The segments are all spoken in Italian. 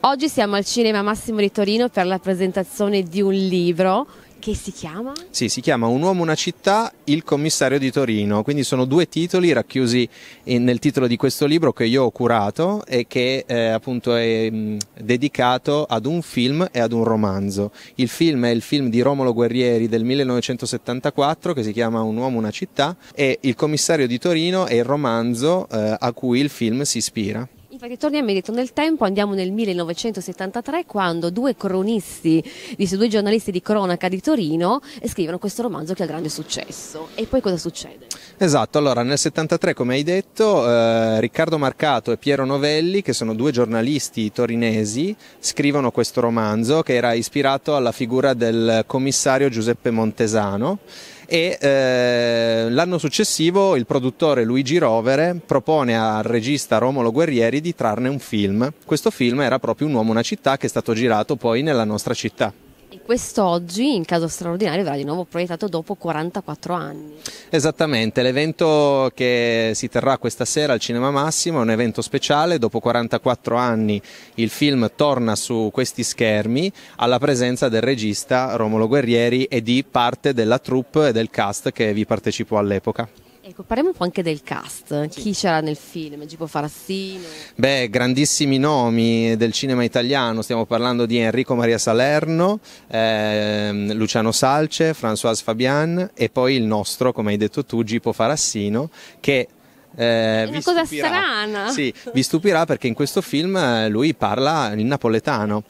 Oggi siamo al Cinema Massimo di Torino per la presentazione di un libro che si chiama? Sì, si chiama Un uomo, una città, il commissario di Torino, quindi sono due titoli racchiusi in, nel titolo di questo libro che io ho curato e che eh, appunto è mh, mm, dedicato ad un film e ad un romanzo. Il film è il film di Romolo Guerrieri del 1974 che si chiama Un uomo, una città e il commissario di Torino è il romanzo eh, a cui il film si ispira perché torniamo indietro nel tempo, andiamo nel 1973 quando due cronisti, due giornalisti di cronaca di Torino eh, scrivono questo romanzo che ha grande successo. E poi cosa succede? Esatto, allora nel 73 come hai detto eh, Riccardo Marcato e Piero Novelli che sono due giornalisti torinesi scrivono questo romanzo che era ispirato alla figura del commissario Giuseppe Montesano e eh, l'anno successivo il produttore Luigi Rovere propone al regista Romolo Guerrieri di trarne un film. Questo film era proprio Un uomo, una città che è stato girato poi nella nostra città quest'oggi in caso straordinario verrà di nuovo proiettato dopo 44 anni. Esattamente, l'evento che si terrà questa sera al Cinema Massimo è un evento speciale, dopo 44 anni il film torna su questi schermi alla presenza del regista Romolo Guerrieri e di parte della troupe e del cast che vi partecipò all'epoca. Ecco, parliamo un po' anche del cast, sì. chi c'era nel film? Gipo Farassino? Beh, grandissimi nomi del cinema italiano, stiamo parlando di Enrico Maria Salerno, eh, Luciano Salce, Françoise Fabian e poi il nostro, come hai detto tu, Gipo Farassino, che eh, è una cosa stupirà. strana. Sì, vi stupirà perché in questo film eh, lui parla in napoletano.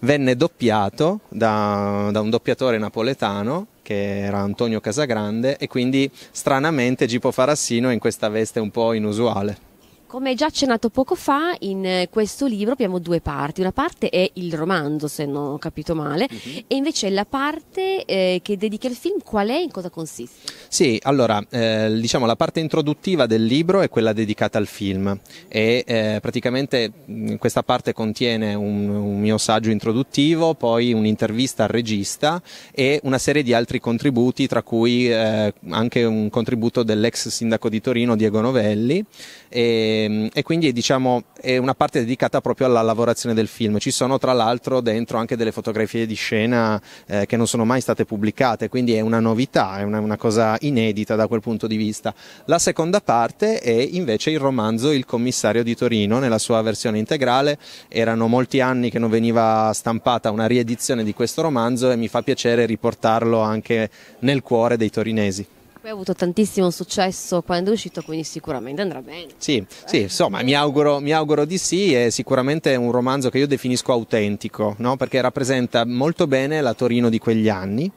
Venne doppiato da, da un doppiatore napoletano che era Antonio Casagrande e quindi stranamente Gipo Farassino è in questa veste un po' inusuale. Come già accennato poco fa, in eh, questo libro abbiamo due parti. Una parte è il romanzo, se non ho capito male, uh-huh. e invece la parte eh, che dedica al film qual è e in cosa consiste? Sì, allora, eh, diciamo la parte introduttiva del libro è quella dedicata al film e eh, praticamente mm, questa parte contiene un, un mio saggio introduttivo, poi un'intervista al regista e una serie di altri contributi, tra cui eh, anche un contributo dell'ex sindaco di Torino Diego Novelli. E, e, ehm, e quindi diciamo, è una parte dedicata proprio alla lavorazione del film. Ci sono tra l'altro dentro anche delle fotografie di scena eh, che non sono mai state pubblicate, quindi è una novità, è una, una, cosa inedita da quel punto di vista. La seconda parte è invece il romanzo Il commissario di Torino nella sua versione integrale, erano molti anni che non veniva stampata una riedizione di questo romanzo e mi fa piacere riportarlo anche nel cuore dei torinesi. Poi ha avuto tantissimo successo quando è uscito, quindi sicuramente andrà bene. Sì, eh. sì insomma, mi auguro, mi auguro, di sì. È sicuramente un romanzo che io definisco autentico, no? perché rappresenta molto bene la Torino di quegli anni,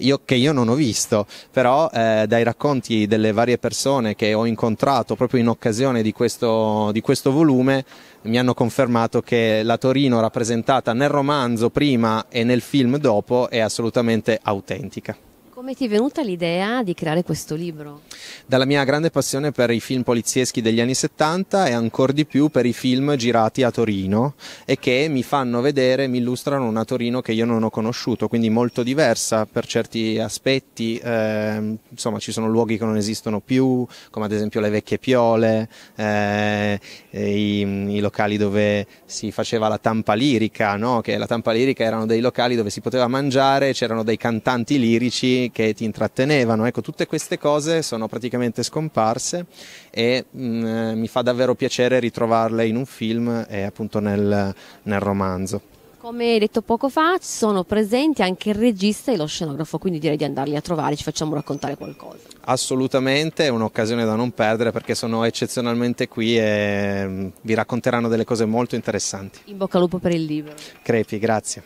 io, che io non ho visto, però eh, dai racconti delle varie persone che ho incontrato proprio in occasione di questo, di questo volume mi hanno confermato che la Torino rappresentata nel romanzo prima e nel film dopo è assolutamente autentica. Come ti è venuta l'idea di creare questo libro? Dalla mia grande passione per i film polizieschi degli anni 70 e ancora di più per i film girati a Torino e che mi fanno vedere, mi illustrano una Torino che io non ho conosciuto, quindi molto diversa per certi aspetti, eh, insomma ci sono luoghi che non esistono più, come ad esempio le vecchie piole, eh, i, i, locali dove si faceva la tampa lirica, no? che la tampa lirica erano dei locali dove si poteva mangiare, c'erano dei cantanti lirici che ti intrattenevano, ecco tutte queste cose sono praticamente scomparse e mh, mm, eh, mi fa davvero piacere ritrovarle in un film e appunto nel, nel romanzo. Come detto poco fa, sono presenti anche il regista e lo scenografo, quindi direi di andarli a trovare, ci facciamo raccontare qualcosa. Assolutamente, è un'occasione da non perdere perché sono eccezionalmente qui e mm, vi racconteranno delle cose molto interessanti. In bocca al lupo per il libro. Crepi, grazie.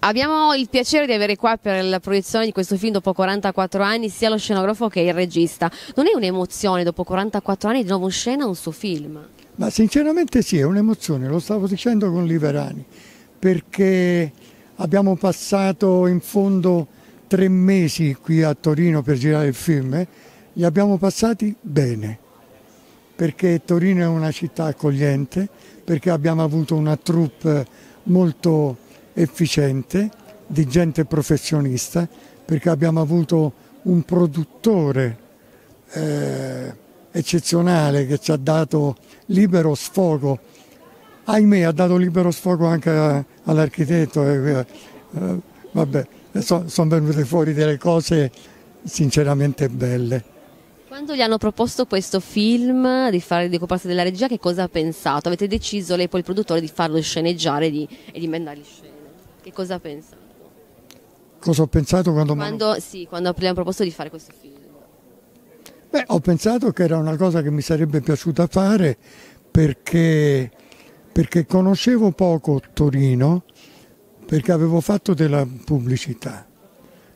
Abbiamo il piacere di avere qua per la proiezione di questo film dopo 44 anni sia lo scenografo che il regista. Non è un'emozione dopo 44 anni di nuovo in scena un suo film? Ma sinceramente sì, è un'emozione, lo stavo dicendo con Liverani, perché abbiamo passato in fondo tre mesi qui a Torino per girare il film, eh? li abbiamo passati bene, perché Torino è una città accogliente, perché abbiamo avuto una troupe molto efficiente, di gente professionista, perché abbiamo avuto un produttore eh, eccezionale che ci ha dato libero sfogo. Ahimè ha dato libero sfogo anche eh, all'architetto. Eh, eh, eh vabbè, eh, so, sono venute fuori delle cose sinceramente belle. Quando gli hanno proposto questo film di fare di parte della regia, che cosa ha pensato? Avete deciso lei poi il produttore di farlo sceneggiare e di, e di mandare scene? Che cosa ha pensato? Cosa ho pensato quando... Quando, sì, quando le proposto di fare questo film. Beh, ho pensato che era una cosa che mi sarebbe piaciuta fare perché, perché conoscevo poco Torino, perché avevo fatto della pubblicità,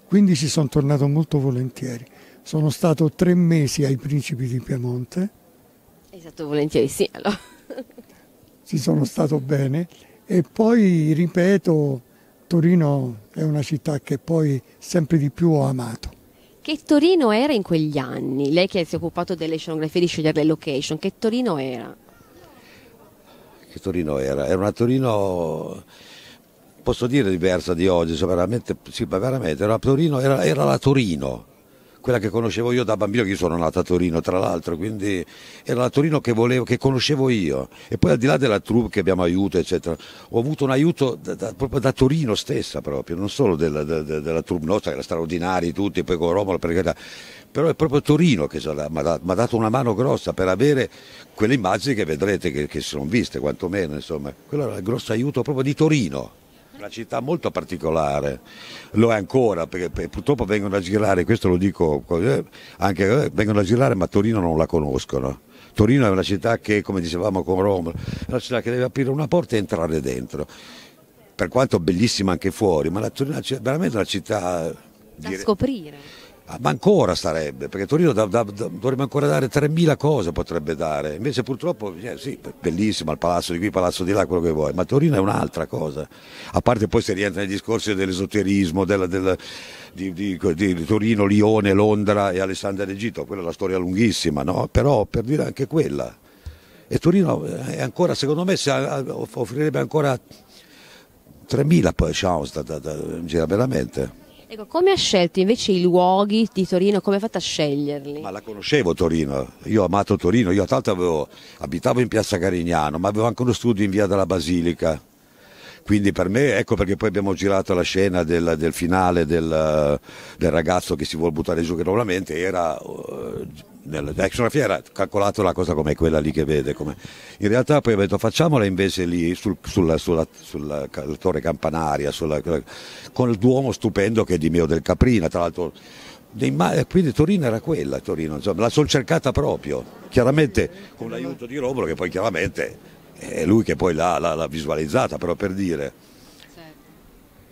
quindi ci sono tornato molto volentieri. Sono stato tre mesi ai Principi di Piemonte. Esatto, volentieri sì. Allora. ci sono stato bene e poi, ripeto, Torino è una città che poi sempre di più ho amato. Che Torino era in quegli anni? Lei che si è occupato delle scenografie di scegliere le location, che Torino era? Che Torino era? Era una Torino, posso dire, diversa di oggi, cioè veramente, sì, veramente era, Torino, era, era la Torino, quella che conoscevo io da bambino, che io sono nato a Torino tra l'altro, quindi era la Torino che, volevo, che conoscevo io. E poi al di là della troupe che abbiamo aiuto, eccetera, ho avuto un aiuto da, da, proprio da Torino stessa proprio, non solo della, da, della troupe nostra, che era straordinaria tutti, poi con Romolo, perché era, però è proprio Torino che mi ha dato una mano grossa per avere quelle immagini che vedrete, che, che si sono viste quantomeno, insomma. Quello era il grosso aiuto proprio di Torino una città molto particolare, lo è ancora, perché purtroppo vengono a girare, questo lo dico eh, anche, eh, vengono a girare ma Torino non la conoscono. Torino è una città che, come dicevamo con Roma, è una città che deve aprire una porta e entrare dentro. Per quanto bellissima anche fuori, ma la Torino è veramente una città... Da dire... scoprire Ah, ma ancora sarebbe, perché Torino da, da, da, dovrebbe ancora dare 3.000 cose, potrebbe dare, invece purtroppo eh, sì, bellissima il palazzo di qui, il palazzo di là, quello che vuoi, ma Torino è un'altra cosa, a parte poi se rientra nei discorsi dell'esoterismo, della, della, di, di, di, Torino, Lione, Londra e Alessandria d'Egitto, quella è una storia lunghissima, no? però per dire anche quella, e Torino eh, è ancora, secondo me, offrirebbe ancora 3.000 chance diciamo, da, da, da, veramente. Ecco, come ha scelto invece i luoghi di Torino, come ha fatto a sceglierli? Ma la conoscevo Torino, io ho amato Torino, io tanto avevo, abitavo in piazza Carignano, ma avevo anche uno studio in via della Basilica, quindi per me ecco perché poi abbiamo girato la scena del, del finale del, del, ragazzo che si vuole buttare giù che normalmente era nell'extrafia fiera, calcolato la cosa come quella lì che vede. Come... In realtà poi ho detto facciamola invece lì sul, sulla, sulla, sulla, sulla, torre campanaria, con il duomo stupendo che è di Mio del Caprina, tra l'altro eh, quindi Torino era quella, Torino, insomma, la sono cercata proprio, chiaramente con l'aiuto di Romolo che poi chiaramente è lui che poi l'ha, l'ha, l'ha visualizzata, però per dire. Certo.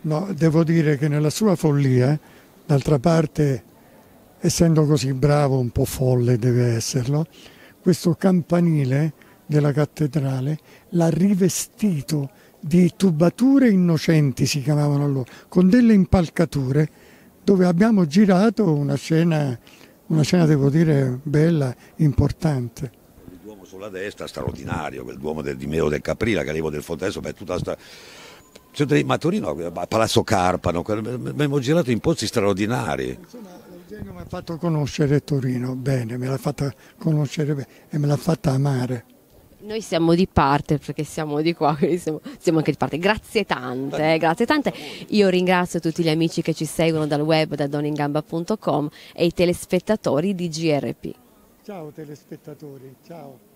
No, devo dire che nella sua follia, d'altra parte essendo così bravo, un po' folle deve esserlo, questo campanile della cattedrale l'ha rivestito di tubature innocenti, si chiamavano allora, con delle impalcature dove abbiamo girato una scena, una scena devo dire, bella, importante Il Duomo sulla destra, straordinario, quel duomo del, di Meo del Caprila, che arrivo del Fontesso, beh, tutta sta... Cioè, ma Torino, Palazzo Carpano, abbiamo girato in posti straordinari. Genova mi ha fatto conoscere Torino bene, me l'ha fatta conoscere bene e me l'ha fatta amare. Noi siamo di parte perché siamo di qua, quindi siamo, siamo anche di parte. Grazie tante, eh, grazie tante. Io ringrazio tutti gli amici che ci seguono dal web, da doningamba.com e i telespettatori di GRP. Ciao telespettatori, ciao.